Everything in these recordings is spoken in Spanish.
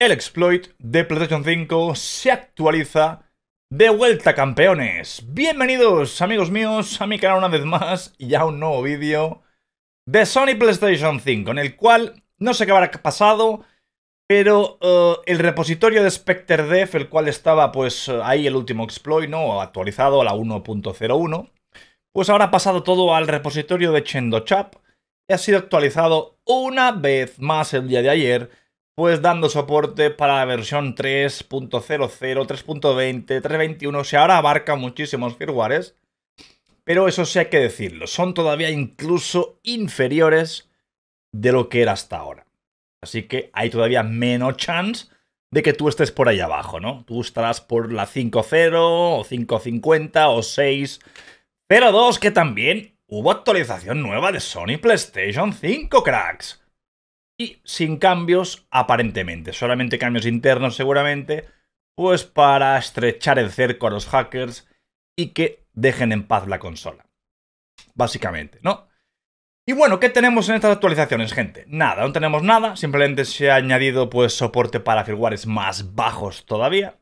El exploit de PlayStation 5 se actualiza de vuelta, campeones. Bienvenidos, amigos míos, a mi canal una vez más y a un nuevo vídeo de Sony PlayStation 5, en el cual no sé qué habrá pasado, pero eh, el repositorio de Spectre el cual estaba pues ahí el último exploit, ¿no? Actualizado a la 1.01, pues ahora ha pasado todo al repositorio de ChendoChap y ha sido actualizado una vez más el día de ayer pues dando soporte para la versión 3.00, 3.20, 3.21, Se ahora abarca muchísimos firmwares, pero eso sí hay que decirlo, son todavía incluso inferiores de lo que era hasta ahora. Así que hay todavía menos chance de que tú estés por ahí abajo, ¿no? Tú estarás por la 5.0 o 5.50 o 6.02, que también hubo actualización nueva de Sony PlayStation 5, cracks y sin cambios aparentemente, solamente cambios internos seguramente, pues para estrechar el cerco a los hackers y que dejen en paz la consola. Básicamente, ¿no? Y bueno, ¿qué tenemos en estas actualizaciones, gente? Nada, no tenemos nada, simplemente se ha añadido pues soporte para firmwares más bajos todavía.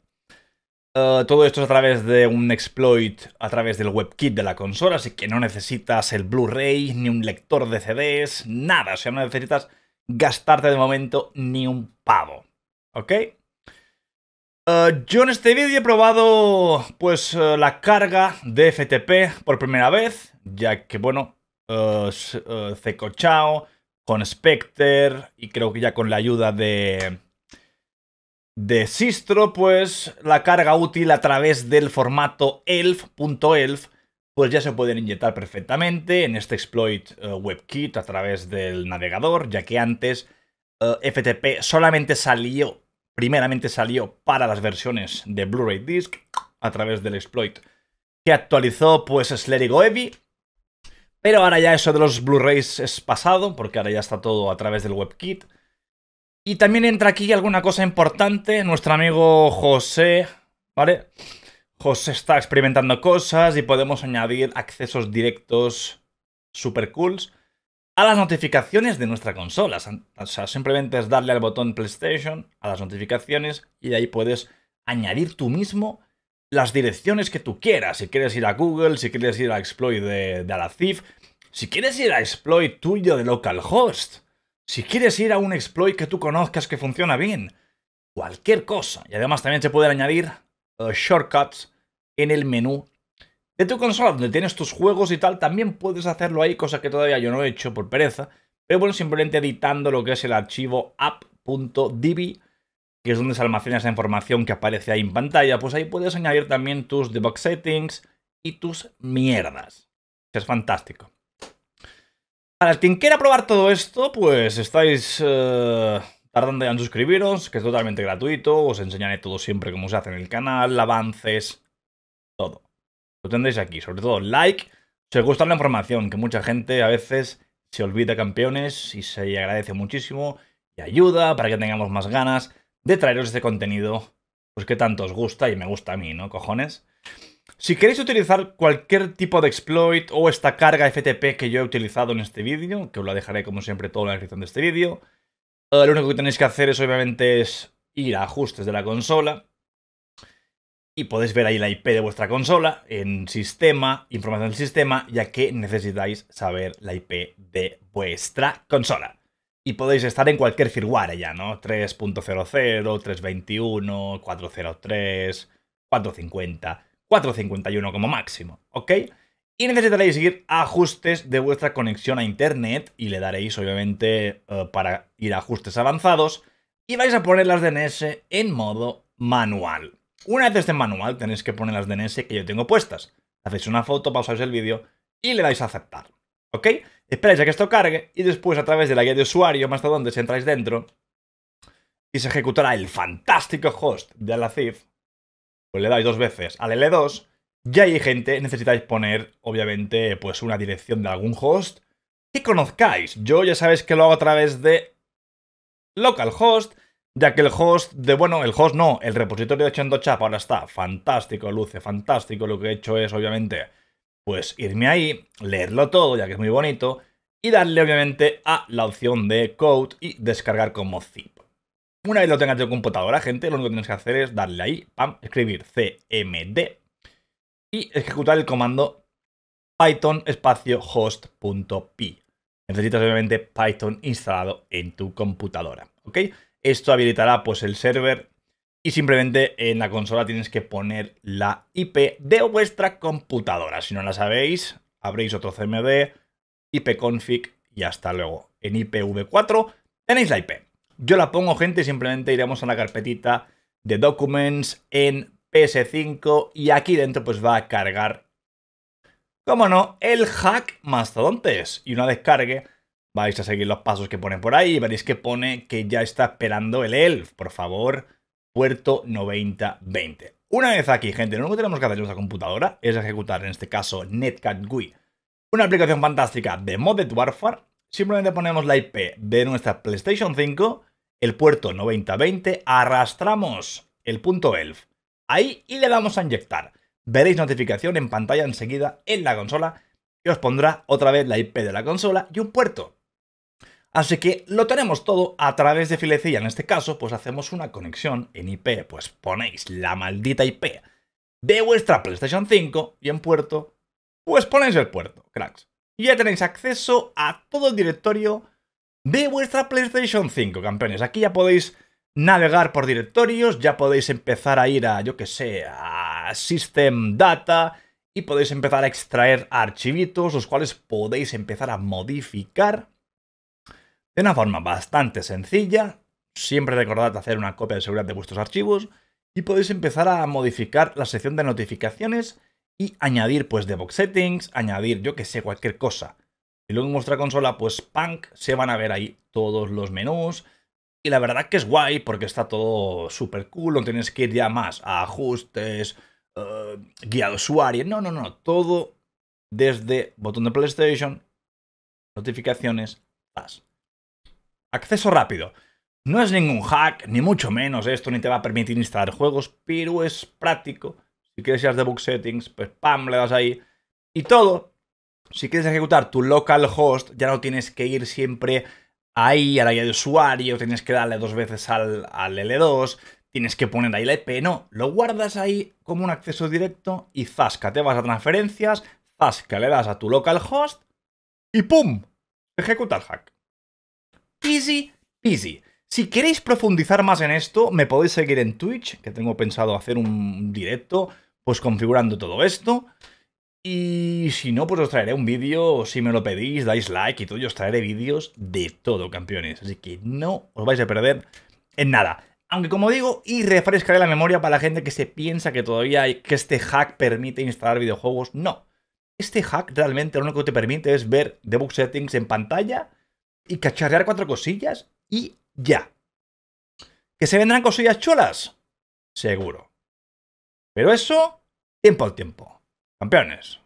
Eh, todo esto es a través de un exploit, a través del WebKit de la consola, así que no necesitas el Blu-ray, ni un lector de CDs, nada, o sea, no necesitas gastarte de momento ni un pavo. ¿Ok? Eh, yo en este vídeo he probado pues eh, la carga de FTP por primera vez, ya que bueno, uh, eh, Cecochao con Spectre y creo que ya con la ayuda de de Sistro, pues la carga útil a través del formato elf.elf .elf pues ya se pueden inyectar perfectamente en este exploit eh, WebKit a través del navegador, ya que antes eh, FTP solamente salió, primeramente salió para las versiones de Blu-ray Disc a través del exploit que actualizó pues Slary pero ahora ya eso de los Blu-rays es pasado, porque ahora ya está todo a través del WebKit. Y también entra aquí alguna cosa importante, nuestro amigo José, ¿vale? se está experimentando cosas y podemos añadir accesos directos super cools a las notificaciones de nuestra consola. O sea, simplemente es darle al botón PlayStation, a las notificaciones, y de ahí puedes añadir tú mismo las direcciones que tú quieras. Si quieres ir a Google, si quieres ir a Exploit de, la Alacif, si quieres ir a Exploit tuyo de localhost, si quieres ir a un Exploit que tú conozcas que funciona bien, cualquier cosa. Y además también se pueden añadir eh, shortcuts en el menú de tu consola, donde tienes tus juegos y tal. También puedes hacerlo ahí, cosa que todavía yo no he hecho por pereza. Pero bueno, simplemente editando lo que es el archivo app.db, que es donde se almacena esa información que aparece ahí en pantalla. Pues ahí puedes añadir también tus debug settings y tus mierdas. Es fantástico. Para quien quiera probar todo esto, pues estáis eh, tardando ya en suscribiros, que es totalmente gratuito. Os enseñaré todo siempre como se hace en el canal, avances, todo. Lo tendréis aquí, sobre todo like, si os gusta la información, que mucha gente a veces se olvida campeones y se agradece muchísimo y ayuda para que tengamos más ganas de traeros este contenido, pues que tanto os gusta y me gusta a mí, ¿no? Cojones. Si queréis utilizar cualquier tipo de exploit o esta carga FTP que yo he utilizado en este vídeo, que os la dejaré como siempre todo en la descripción de este vídeo, eh, lo único que tenéis que hacer es obviamente es ir a ajustes de la consola, y podéis ver ahí la IP de vuestra consola en sistema, información del sistema, ya que necesitáis saber la IP de vuestra consola. Y podéis estar en cualquier firmware ya, ¿no? 3.00, 3.21, 403, 450, 451 como máximo, ¿ok? Y necesitaréis ir a ajustes de vuestra conexión a internet y le daréis obviamente eh, para ir a ajustes avanzados y vais a poner las DNS en modo manual. Una vez este manual, tenéis que poner las DNS que yo tengo puestas. Hacéis una foto, pausáis el vídeo y le dais a aceptar. ¿Ok? Esperáis a que esto cargue y después a través de la guía de usuario, más donde si entráis dentro, y se ejecutará el fantástico host de la pues le dais dos veces al L2 y ahí, gente, necesitáis poner, obviamente, pues una dirección de algún host que conozcáis. Yo ya sabéis que lo hago a través de localhost, ya que el host de, bueno, el host no, el repositorio de ChendoChap ahora está fantástico, luce fantástico. Lo que he hecho es, obviamente, pues irme ahí, leerlo todo, ya que es muy bonito, y darle, obviamente, a la opción de code y descargar como zip. Una vez lo tengas tu computadora, gente, lo único que tienes que hacer es darle ahí, pam, escribir cmd y ejecutar el comando python espacio host.py. Necesitas obviamente Python instalado en tu computadora, ¿ok? Esto habilitará pues el server y simplemente en la consola tienes que poner la IP de vuestra computadora. Si no la sabéis, abréis otro CMD, ipconfig y hasta luego. En IPv4 tenéis la IP. Yo la pongo, gente, simplemente iremos a la carpetita de documents en PS5 y aquí dentro pues va a cargar, como no, el hack mastodontes. Y una descarga. Vais a seguir los pasos que pone por ahí y veréis que pone que ya está esperando el ELF. Por favor, puerto 9020. Una vez aquí, gente, lo único que tenemos que hacer en nuestra computadora es ejecutar, en este caso, Netcat GUI. Una aplicación fantástica de Modded Warfare. Simplemente ponemos la IP de nuestra PlayStation 5, el puerto 9020, arrastramos el punto ELF ahí y le damos a inyectar. Veréis notificación en pantalla enseguida en la consola y os pondrá otra vez la IP de la consola y un puerto. Así que lo tenemos todo a través de filecilla. En este caso, pues hacemos una conexión en IP. Pues ponéis la maldita IP de vuestra PlayStation 5 y en puerto, pues ponéis el puerto, cracks. Y ya tenéis acceso a todo el directorio de vuestra PlayStation 5, campeones. Aquí ya podéis navegar por directorios, ya podéis empezar a ir a, yo que sé, a System Data y podéis empezar a extraer archivitos, los cuales podéis empezar a modificar de una forma bastante sencilla, siempre recordad hacer una copia de seguridad de vuestros archivos y podéis empezar a modificar la sección de notificaciones y añadir pues box settings, añadir yo que sé, cualquier cosa. Y luego en vuestra consola pues punk se van a ver ahí todos los menús, y la verdad que es guay porque está todo súper cool, no tienes que ir ya más a ajustes, eh, guía de usuario, no, no, no, todo desde botón de PlayStation, notificaciones, paz. Acceso rápido. No es ningún hack, ni mucho menos esto, ni te va a permitir instalar juegos, pero es práctico. Si quieres ir a debug settings, pues pam, le das ahí. Y todo, si quieres ejecutar tu localhost, ya no tienes que ir siempre ahí a la de usuario, tienes que darle dos veces al, al L2, tienes que poner ahí la IP, no, lo guardas ahí como un acceso directo y zasca, te vas a transferencias, zasca, le das a tu localhost y ¡pum! Ejecuta el hack. Easy easy. Si queréis profundizar más en esto, me podéis seguir en Twitch, que tengo pensado hacer un directo, pues configurando todo esto. Y si no, pues os traeré un vídeo, si me lo pedís, dais like y todo, os traeré vídeos de todo, campeones. Así que no os vais a perder en nada. Aunque como digo, y refrescaré la memoria para la gente que se piensa que todavía hay, que este hack permite instalar videojuegos. No. Este hack realmente lo único que te permite es ver debug settings en pantalla y cacharrear cuatro cosillas y ya. ¿Que se vendrán cosillas cholas? Seguro. Pero eso, tiempo al tiempo. Campeones.